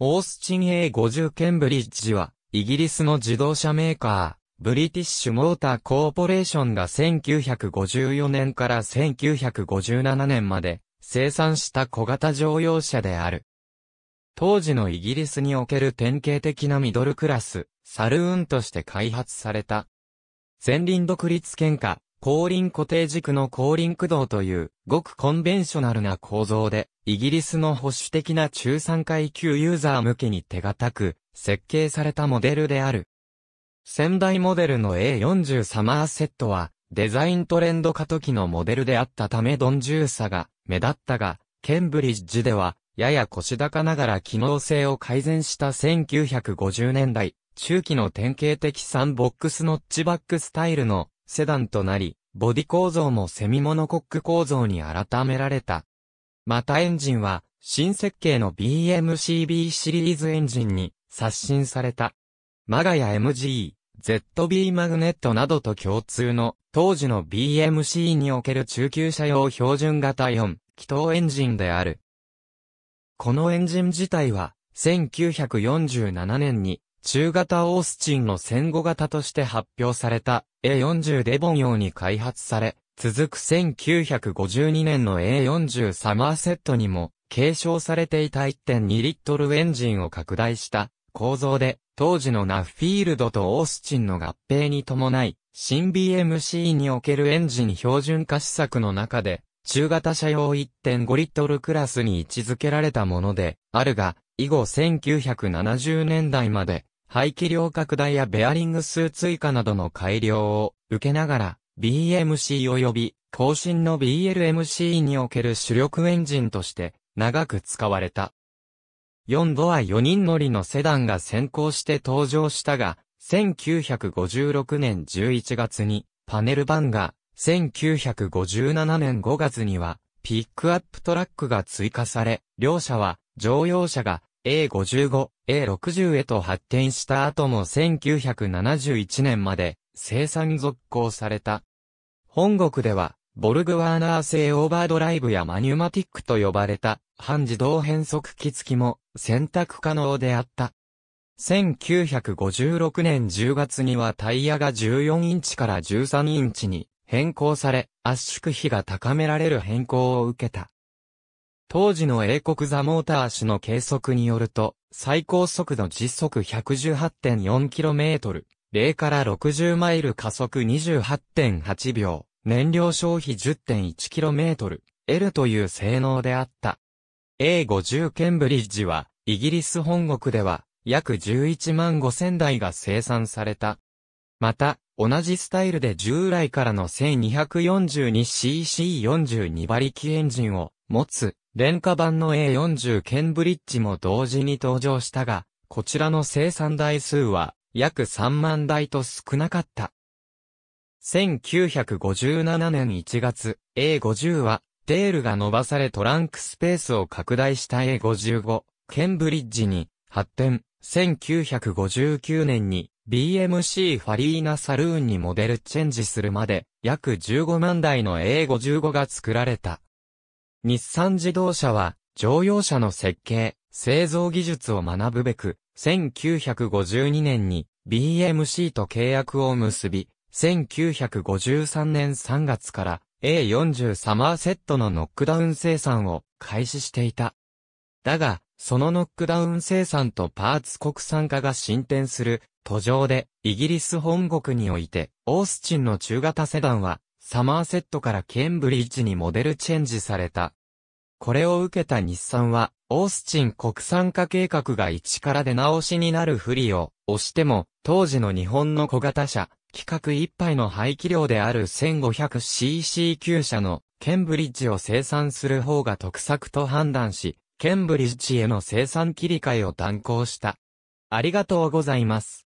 オースチン A50 ケンブリッジは、イギリスの自動車メーカー、ブリティッシュモーターコーポレーションが1954年から1957年まで生産した小型乗用車である。当時のイギリスにおける典型的なミドルクラス、サルーンとして開発された。前輪独立喧嘩、後輪固定軸の後輪駆動という、ごくコンベンショナルな構造で、イギリスの保守的な中産階級ユーザー向けに手堅く、設計されたモデルである。先代モデルの A40 サマーセットは、デザイントレンド化時のモデルであったためドン重さが目立ったが、ケンブリッジでは、やや腰高ながら機能性を改善した1950年代、中期の典型的3ボックスノッチバックスタイルのセダンとなり、ボディ構造もセミモノコック構造に改められた。またエンジンは、新設計の BMCB シリーズエンジンに刷新された。マガや MG、ZB マグネットなどと共通の当時の BMC における中級車用標準型4気筒エンジンである。このエンジン自体は1947年に中型オースチンの戦後型として発表された A40 デボン用に開発され、続く1952年の A40 サマーセットにも、継承されていた1.2リットルエンジンを拡大した構造で、当時のナフフィールドとオースチンの合併に伴い、新 BMC におけるエンジン標準化施策の中で、中型車用1.5リットルクラスに位置づけられたもので、あるが、以後1970年代まで、排気量拡大やベアリング数追加などの改良を受けながら、BMC 及び後進の BLMC における主力エンジンとして長く使われた。4度は4人乗りのセダンが先行して登場したが、1956年11月にパネル版が、1957年5月にはピックアップトラックが追加され、両社は乗用車が A55、A60 へと発展した後も1971年まで生産続行された。本国では、ボルグワーナー製オーバードライブやマニュマティックと呼ばれた半自動変速機付きも選択可能であった。1956年10月にはタイヤが14インチから13インチに変更され、圧縮比が高められる変更を受けた。当時の英国ザ・モーター氏の計測によると、最高速度時速 118.4km、0から60マイル加速28.8秒、燃料消費 10.1km、L という性能であった。A50 ケンブリッジは、イギリス本国では、約11万5000台が生産された。また、同じスタイルで従来からの 1242cc42 馬力エンジンを持つ廉価版の A40 ケンブリッジも同時に登場したが、こちらの生産台数は約3万台と少なかった。1957年1月、A50 は、デールが伸ばされトランクスペースを拡大した A55、ケンブリッジに発展。1959年に BMC ファリーナサルーンにモデルチェンジするまで約15万台の A55 が作られた。日産自動車は、乗用車の設計、製造技術を学ぶべく、1952年に BMC と契約を結び、1953年3月から A40 サマーセットのノックダウン生産を開始していた。だが、そのノックダウン生産とパーツ国産化が進展する途上で、イギリス本国において、オースチンの中型セダンは、サマーセットからケンブリッジにモデルチェンジされた。これを受けた日産は、オースチン国産化計画が一から出直しになる不利を押しても、当時の日本の小型車、規格一杯の排気量である 1500cc 級車のケンブリッジを生産する方が得策と判断し、ケンブリッジへの生産切り替えを断行した。ありがとうございます。